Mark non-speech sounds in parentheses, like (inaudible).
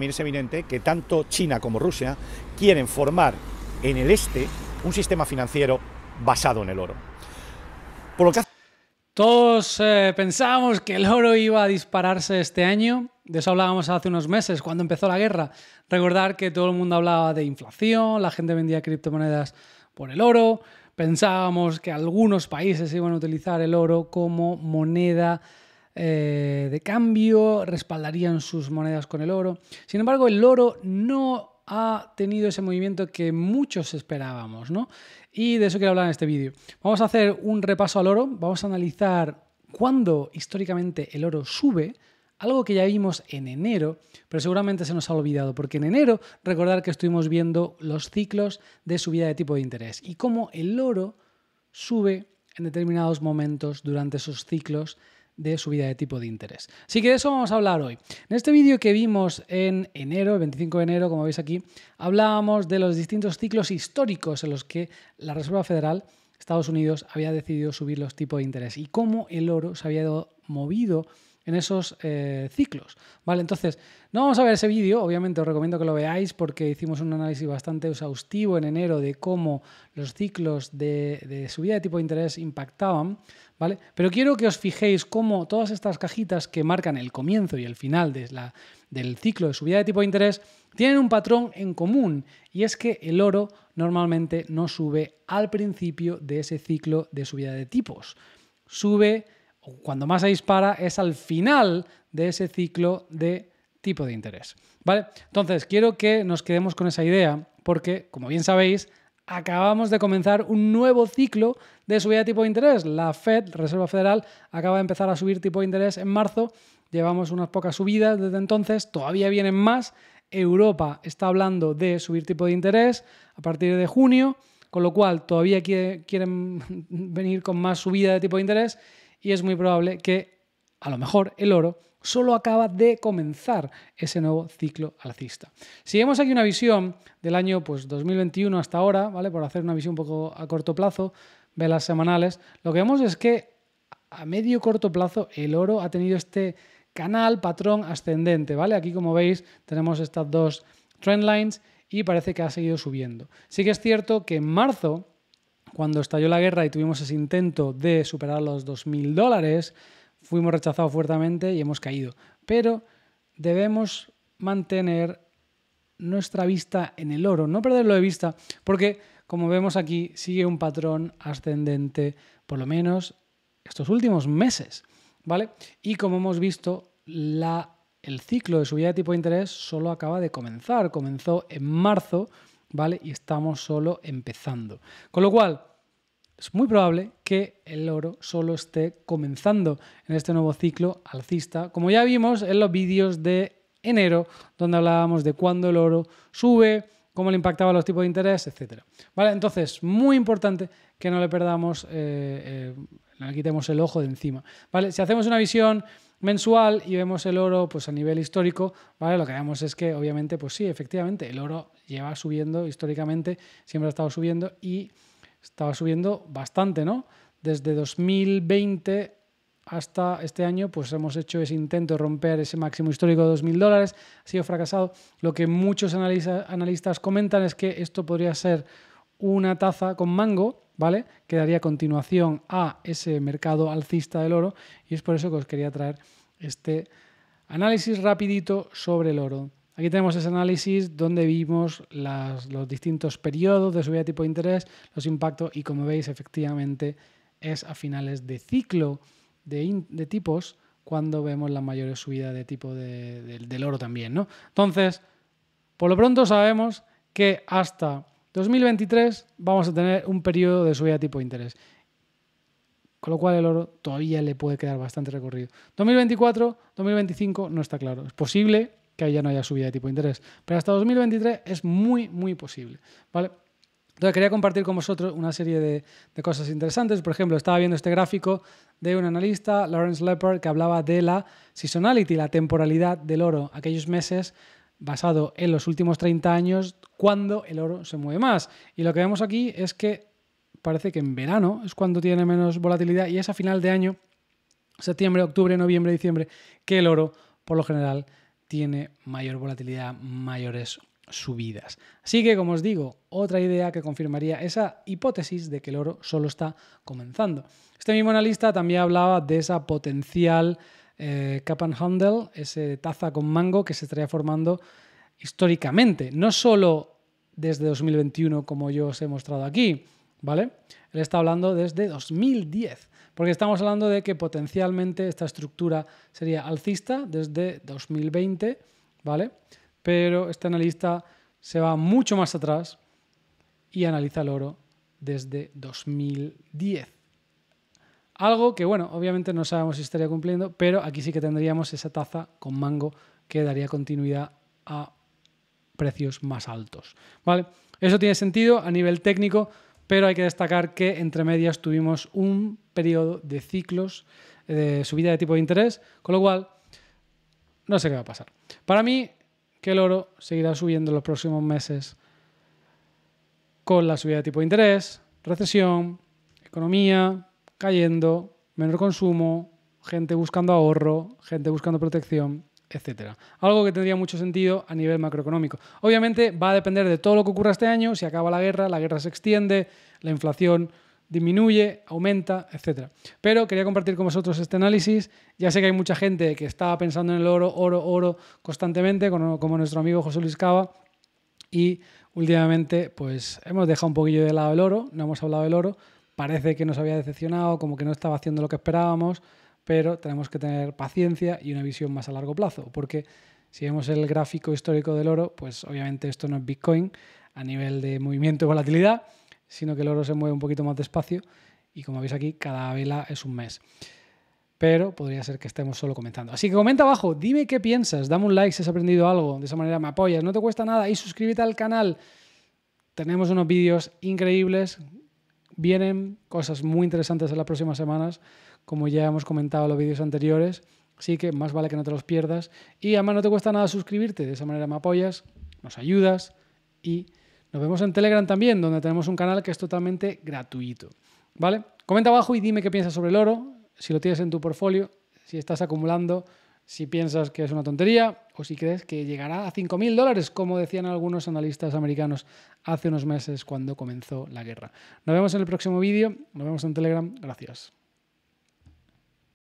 también es evidente que tanto China como Rusia quieren formar en el este un sistema financiero basado en el oro. todos eh, pensábamos que el oro iba a dispararse este año, de eso hablábamos hace unos meses cuando empezó la guerra. Recordar que todo el mundo hablaba de inflación, la gente vendía criptomonedas por el oro, pensábamos que algunos países iban a utilizar el oro como moneda eh, de cambio, respaldarían sus monedas con el oro. Sin embargo, el oro no ha tenido ese movimiento que muchos esperábamos, ¿no? Y de eso quiero hablar en este vídeo. Vamos a hacer un repaso al oro, vamos a analizar cuándo históricamente el oro sube, algo que ya vimos en enero, pero seguramente se nos ha olvidado, porque en enero recordar que estuvimos viendo los ciclos de subida de tipo de interés y cómo el oro sube en determinados momentos durante esos ciclos de subida de tipo de interés. Así que de eso vamos a hablar hoy. En este vídeo que vimos en enero, el 25 de enero, como veis aquí, hablábamos de los distintos ciclos históricos en los que la Reserva Federal Estados Unidos había decidido subir los tipos de interés y cómo el oro se había movido en esos eh, ciclos. ¿Vale? Entonces, no vamos a ver ese vídeo, obviamente os recomiendo que lo veáis porque hicimos un análisis bastante exhaustivo en enero de cómo los ciclos de, subida de tipo de interés impactaban, ¿vale? Pero quiero que os fijéis cómo todas estas cajitas que marcan el comienzo y el final de la, del ciclo de subida de tipo de interés tienen un patrón en común y es que el oro normalmente no sube al principio de ese ciclo de subida de tipos. Sube cuando más se dispara es al final de ese ciclo de tipo de interés. ¿Vale? Entonces, quiero que nos quedemos con esa idea porque, como bien sabéis, acabamos de comenzar un nuevo ciclo de subida de tipo de interés. La Fed, Reserva Federal, acaba de empezar a subir tipo de interés en marzo. Llevamos unas pocas subidas desde entonces, todavía vienen más. Europa está hablando de subir tipo de interés a partir de junio, con lo cual todavía quieren (laughs) venir con más subida de tipo de interés y es muy probable que a lo mejor el oro solo acaba de comenzar ese nuevo ciclo alcista. Si vemos aquí una visión del año pues, 2021 hasta ahora, ¿vale? por hacer una visión un poco a corto plazo, velas semanales, lo que vemos es que a medio corto plazo el oro ha tenido este canal patrón ascendente, ¿vale? Aquí como veis tenemos estas dos trend lines y parece que ha seguido subiendo. Sí que es cierto que en marzo cuando estalló la guerra y tuvimos ese intento de superar los 2.000 dólares, fuimos rechazados fuertemente y hemos caído. Pero debemos mantener nuestra vista en el oro, no perderlo de vista, porque como vemos aquí sigue un patrón ascendente, por lo menos estos últimos meses, ¿vale? Y como hemos visto, el ciclo de subida de tipo de interés solo acaba de comenzar, comenzó en marzo ¿vale? Y estamos solo empezando. Con lo cual, es muy probable que el oro solo esté comenzando en este nuevo ciclo alcista, como ya vimos en los vídeos de enero, donde hablábamos de cuándo el oro sube, cómo le impactaban los tipos de interés, etc. ¿Vale? Entonces, muy importante que no le perdamos, eh, eh, le quitemos el ojo de encima. ¿Vale? Si hacemos una visión mensual y vemos el oro pues a nivel histórico, ¿vale? Lo que vemos es que obviamente pues sí, efectivamente, el oro lleva subiendo históricamente, siempre ha estado subiendo y estaba subiendo bastante, ¿no? Desde 2020 hasta este año, pues hemos hecho ese intento de romper ese máximo histórico de 2.000 dólares, ha sido fracasado. Lo que muchos analistas comentan es que esto podría ser una taza con mango, ¿vale? Que daría continuación a ese mercado alcista del oro y es por eso que os quería traer este análisis rapidito sobre el oro. Aquí tenemos ese análisis donde vimos los distintos periodos de subida de tipo de interés, los impactos y como veis efectivamente es a finales de ciclo de, tipos cuando vemos la mayor subida de tipo del oro también. ¿no? Entonces, por lo pronto sabemos que hasta 2023 vamos a tener un periodo de subida de tipo de interés. Con lo cual el oro todavía le puede quedar bastante recorrido. 2024, 2025 no está claro. Es posible que ya no haya subida de tipo de interés, pero hasta 2023 es muy, muy posible. ¿vale? Entonces quería compartir con vosotros una serie de, de cosas interesantes. Por ejemplo, estaba viendo este gráfico de un analista, Lawrence Leppard, que hablaba de la seasonality, la temporalidad del oro. Aquellos meses basado en los últimos 30 años cuando el oro se mueve más. Y lo que vemos aquí es que parece que en verano es cuando tiene menos volatilidad y es a final de año, septiembre, octubre, noviembre, diciembre, que el oro por lo general tiene mayor volatilidad, mayores subidas. Así que, como os digo, otra idea que confirmaría esa hipótesis de que el oro solo está comenzando. Este mismo analista también hablaba de esa potencial eh, Cup and Handle, ese taza con mango que se estaría formando históricamente, no solo desde 2021 como yo os he mostrado aquí, ¿vale? Él está hablando desde 2010, porque estamos hablando de que potencialmente esta estructura sería alcista desde 2020, ¿vale? Pero este analista se va mucho más atrás y analiza el oro desde 2010. Algo que, bueno, obviamente no sabemos si estaría cumpliendo, pero aquí sí que tendríamos esa taza con mango que daría continuidad a precios más altos. ¿Vale? Eso tiene sentido a nivel técnico, pero hay que destacar que entre medias tuvimos un periodo de ciclos de subida de tipo de interés, con lo cual no sé qué va a pasar. Para mí, que el oro seguirá subiendo en los próximos meses con la subida de tipo de interés, recesión, economía, cayendo, menor consumo, gente buscando ahorro, gente buscando protección, etc. Algo que tendría mucho sentido a nivel macroeconómico. Obviamente va a depender de todo lo que ocurra este año, si acaba la guerra, la guerra se extiende, la inflación disminuye, aumenta, etc. Pero quería compartir con vosotros este análisis. Ya sé que hay mucha gente que está pensando en el oro, oro, oro constantemente, como nuestro amigo José Luis Cava, y últimamente pues hemos dejado un poquillo de lado el oro, no hemos hablado del oro, parece que nos había decepcionado, como que no estaba haciendo lo que esperábamos, pero tenemos que tener paciencia y una visión más a largo plazo, porque si vemos el gráfico histórico del oro, pues obviamente esto no es Bitcoin a nivel de movimiento y volatilidad, sino que el oro se mueve un poquito más despacio y como veis aquí, cada vela es un mes. Pero podría ser que estemos solo comentando. Así que comenta abajo, dime qué piensas, dame un like si has aprendido algo, de esa manera me apoyas, no te cuesta nada y suscríbete al canal. Tenemos unos vídeos increíbles Vienen cosas muy interesantes en las próximas semanas, como ya hemos comentado en los vídeos anteriores. Así que más vale que no te los pierdas. Y además no te cuesta nada suscribirte. De esa manera me apoyas, nos ayudas y nos vemos en Telegram también, donde tenemos un canal que es totalmente gratuito. ¿Vale? Comenta abajo y dime qué piensas sobre el oro, si lo tienes en tu portfolio, si estás acumulando si piensas que es una tontería o si crees que llegará a 5.000 dólares, como decían algunos analistas americanos hace unos meses cuando comenzó la guerra. Nos vemos en el próximo vídeo, nos vemos en Telegram, gracias.